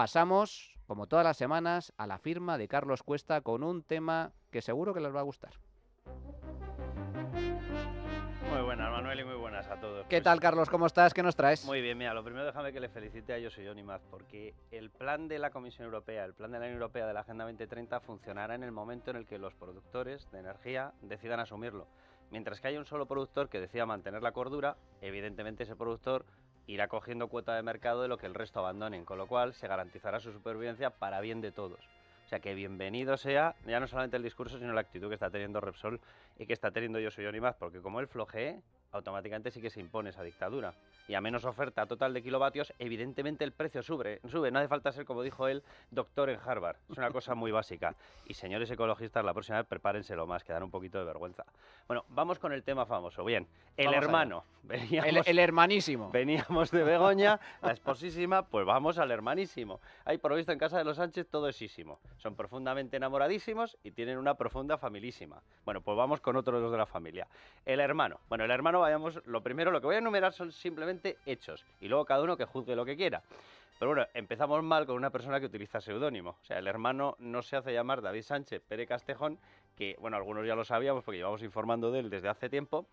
pasamos, como todas las semanas, a la firma de Carlos Cuesta con un tema que seguro que les va a gustar. Muy buenas, Manuel, y muy buenas a todos. ¿Qué pues tal, Carlos? ¿Cómo estás? ¿Qué nos traes? Muy bien, mira, lo primero déjame que le felicite a yo soy ni más, porque el plan de la Comisión Europea, el plan de la Unión Europea de la Agenda 2030 funcionará en el momento en el que los productores de energía decidan asumirlo. Mientras que hay un solo productor que decida mantener la cordura, evidentemente ese productor irá cogiendo cuota de mercado de lo que el resto abandonen, con lo cual se garantizará su supervivencia para bien de todos. O sea que bienvenido sea ya no solamente el discurso, sino la actitud que está teniendo Repsol y que está teniendo Yo Soy Yo Ni Más, porque como él flojee, automáticamente sí que se impone esa dictadura. Y a menos oferta total de kilovatios, evidentemente el precio sube. sube. No hace falta ser, como dijo él, doctor en Harvard. Es una cosa muy básica. Y señores ecologistas, la próxima vez prepárense lo más, que dan un poquito de vergüenza. Bueno, vamos con el tema famoso. Bien, el hermano. el, hermanísimo. Veníamos de Begoña, la esposísima, pues vamos al hermanísimo. Hay por visto en casa de los Sánchez todo esísimo. Son profundamente enamoradísimos y tienen una profunda familísima, Bueno, pues vamos con otro dos de la familia. El hermano. Bueno, el hermano lo primero, lo que voy a enumerar son simplemente hechos y luego cada uno que juzgue lo que quiera. Pero bueno, empezamos mal con una persona que utiliza seudónimo. O sea, el hermano no se hace llamar David Sánchez Pérez Castejón, que, bueno, algunos ya lo sabíamos porque llevamos informando de él desde hace tiempo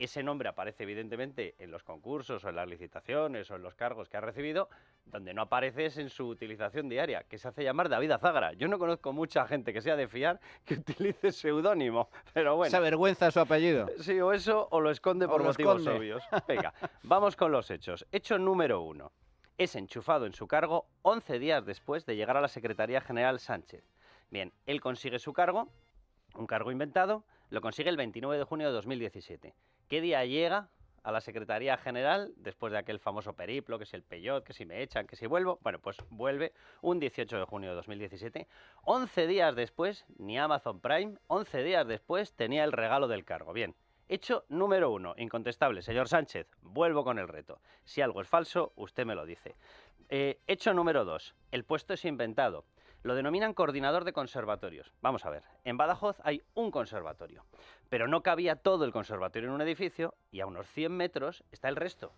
ese nombre aparece evidentemente en los concursos o en las licitaciones o en los cargos que ha recibido, donde no aparece es en su utilización diaria, que se hace llamar David Azagra. Yo no conozco mucha gente que sea de fiar que utilice seudónimo, pero bueno. Se avergüenza su apellido. Sí, o eso, o lo esconde por motivos obvios. Venga, vamos con los hechos. Hecho número uno. Es enchufado en su cargo 11 días después de llegar a la Secretaría General Sánchez. Bien, él consigue su cargo, un cargo inventado, lo consigue el 29 de junio de 2017. ¿Qué día llega a la Secretaría General después de aquel famoso periplo, que si el peyot, que si me echan, que si vuelvo? Bueno, pues vuelve un 18 de junio de 2017. 11 días después, ni Amazon Prime, 11 días después tenía el regalo del cargo. Bien. Hecho número uno, incontestable, señor Sánchez, vuelvo con el reto. Si algo es falso, usted me lo dice. Eh, hecho número dos, el puesto es inventado. Lo denominan coordinador de conservatorios. Vamos a ver, en Badajoz hay un conservatorio, pero no cabía todo el conservatorio en un edificio y a unos 100 metros está el resto.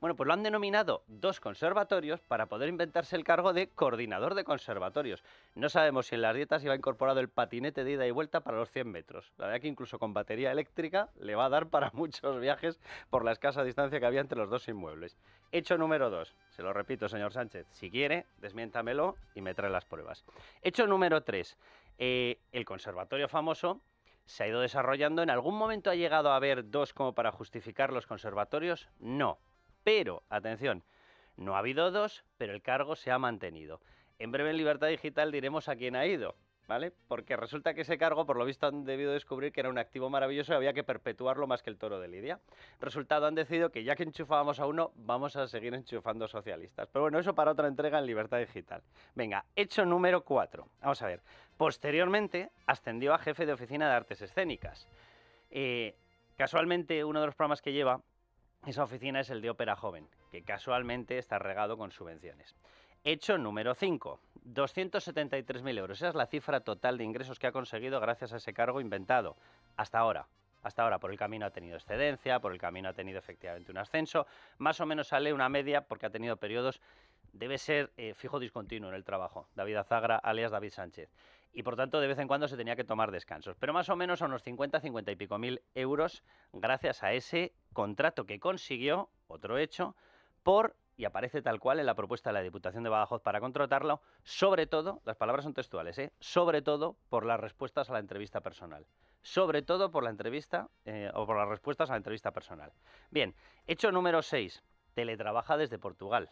Bueno, pues lo han denominado dos conservatorios para poder inventarse el cargo de coordinador de conservatorios. No sabemos si en las dietas iba incorporado el patinete de ida y vuelta para los 100 metros. La verdad que incluso con batería eléctrica le va a dar para muchos viajes por la escasa distancia que había entre los dos inmuebles. Hecho número dos. Se lo repito, señor Sánchez. Si quiere, desmiéntamelo y me trae las pruebas. Hecho número tres. Eh, el conservatorio famoso se ha ido desarrollando. ¿En algún momento ha llegado a haber dos como para justificar los conservatorios? No. Pero, atención, no ha habido dos, pero el cargo se ha mantenido. En breve en Libertad Digital diremos a quién ha ido, ¿vale? Porque resulta que ese cargo, por lo visto, han debido descubrir que era un activo maravilloso y había que perpetuarlo más que el toro de Lidia. Resultado, han decidido que ya que enchufábamos a uno, vamos a seguir enchufando socialistas. Pero bueno, eso para otra entrega en Libertad Digital. Venga, hecho número 4. Vamos a ver. Posteriormente, ascendió a jefe de oficina de artes escénicas. Eh, casualmente, uno de los programas que lleva esa oficina es el de Ópera Joven, que casualmente está regado con subvenciones. Hecho número 5, 273.000 euros. Esa es la cifra total de ingresos que ha conseguido gracias a ese cargo inventado, hasta ahora. Hasta ahora por el camino ha tenido excedencia, por el camino ha tenido efectivamente un ascenso, más o menos sale una media porque ha tenido periodos, debe ser eh, fijo discontinuo en el trabajo, David Azagra, alias David Sánchez y por tanto de vez en cuando se tenía que tomar descansos. Pero más o menos a unos 50, 50 y pico mil euros gracias a ese contrato que consiguió, otro hecho, por, y aparece tal cual en la propuesta de la Diputación de Badajoz para contratarlo, sobre todo, las palabras son textuales, ¿eh? sobre todo por las respuestas a la entrevista personal. Sobre todo por la entrevista eh, o por las respuestas a la entrevista personal. Bien, hecho número 6. Teletrabaja desde Portugal.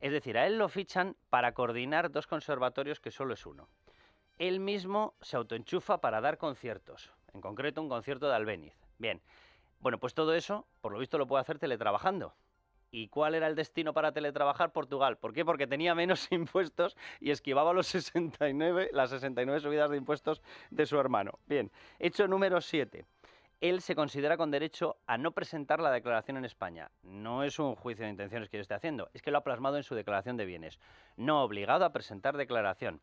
Es decir, a él lo fichan para coordinar dos conservatorios que solo es uno él mismo se autoenchufa para dar conciertos, en concreto un concierto de Albéniz. Bien, bueno, pues todo eso, por lo visto, lo puede hacer teletrabajando. ¿Y cuál era el destino para teletrabajar? Portugal. ¿Por qué? Porque tenía menos impuestos y esquivaba los 69, las 69 subidas de impuestos de su hermano. Bien, hecho número 7. Él se considera con derecho a no presentar la declaración en España. No es un juicio de intenciones que yo esté haciendo, es que lo ha plasmado en su declaración de bienes. No obligado a presentar declaración.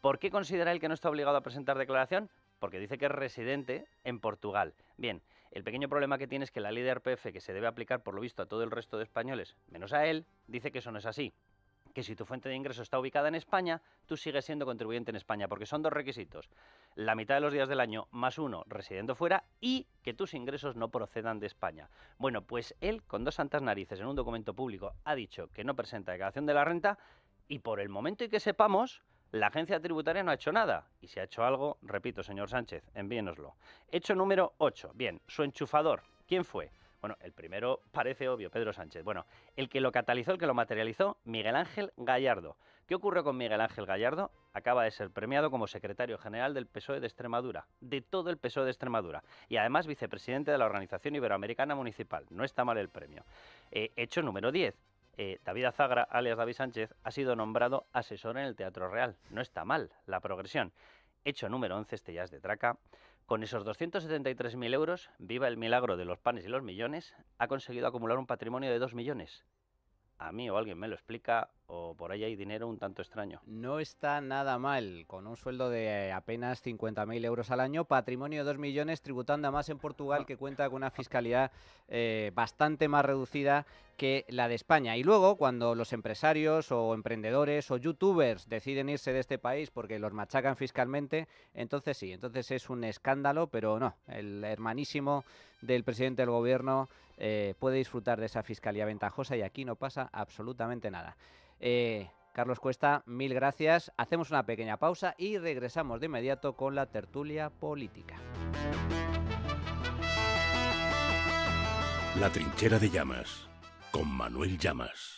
¿Por qué considera él que no está obligado a presentar declaración? Porque dice que es residente en Portugal. Bien, el pequeño problema que tiene es que la ley de RPF, que se debe aplicar por lo visto a todo el resto de españoles, menos a él, dice que eso no es así. Que si tu fuente de ingreso está ubicada en España, tú sigues siendo contribuyente en España, porque son dos requisitos. La mitad de los días del año más uno residiendo fuera y que tus ingresos no procedan de España. Bueno, pues él, con dos santas narices en un documento público, ha dicho que no presenta declaración de la renta y por el momento y que sepamos, la agencia tributaria no ha hecho nada. Y si ha hecho algo, repito, señor Sánchez, envíenoslo. Hecho número 8. Bien, su enchufador. ¿Quién fue? Bueno, el primero parece obvio, Pedro Sánchez. Bueno, el que lo catalizó, el que lo materializó, Miguel Ángel Gallardo. ¿Qué ocurre con Miguel Ángel Gallardo? Acaba de ser premiado como secretario general del PSOE de Extremadura, de todo el PSOE de Extremadura, y además vicepresidente de la Organización Iberoamericana Municipal. No está mal el premio. Eh, hecho número 10. Eh, David Azagra, alias David Sánchez, ha sido nombrado asesor en el Teatro Real. No está mal la progresión. Hecho número 11, este ya es de traca. Con esos 273.000 euros, viva el milagro de los panes y los millones, ha conseguido acumular un patrimonio de 2 millones. A mí o alguien me lo explica o por ahí hay dinero un tanto extraño. No está nada mal, con un sueldo de apenas 50.000 euros al año, patrimonio de 2 millones, tributando más en Portugal, que cuenta con una fiscalidad eh, bastante más reducida que la de España. Y luego, cuando los empresarios o emprendedores o youtubers deciden irse de este país porque los machacan fiscalmente, entonces sí, entonces es un escándalo, pero no, el hermanísimo del presidente del gobierno eh, puede disfrutar de esa fiscalía ventajosa y aquí no pasa absolutamente nada. Eh, Carlos Cuesta, mil gracias. Hacemos una pequeña pausa y regresamos de inmediato con la tertulia política. La trinchera de llamas, con Manuel Llamas.